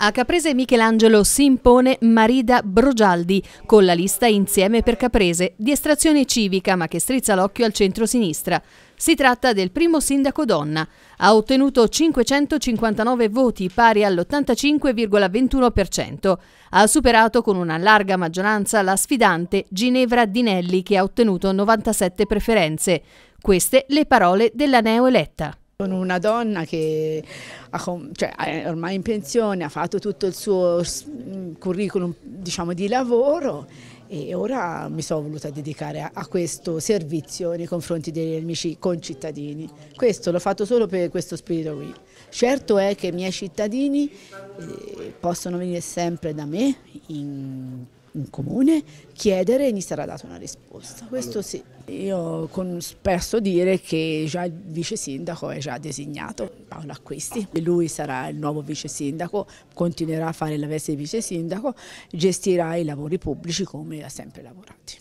A Caprese Michelangelo si impone Marida Brogialdi con la lista Insieme per Caprese di estrazione civica ma che strizza l'occhio al centro-sinistra. Si tratta del primo sindaco donna. Ha ottenuto 559 voti pari all'85,21%. Ha superato con una larga maggioranza la sfidante Ginevra Dinelli che ha ottenuto 97 preferenze. Queste le parole della neoeletta. Sono una donna che cioè, è ormai in pensione, ha fatto tutto il suo curriculum diciamo, di lavoro e ora mi sono voluta dedicare a, a, questo servizio nei confronti degli amici concittadini. Questo l'ho fatto solo per questo spirito qui. Certo è che i miei cittadini eh, possono venire sempre da me in un comune, chiedere e gli sarà data una risposta, questo sì. Io con, spesso dire che già il vice sindaco è già designato, Paolo Acquisti, lui sarà il nuovo vice sindaco, continuerà a fare la veste di vice sindaco, gestirà i lavori pubblici come ha sempre lavorato.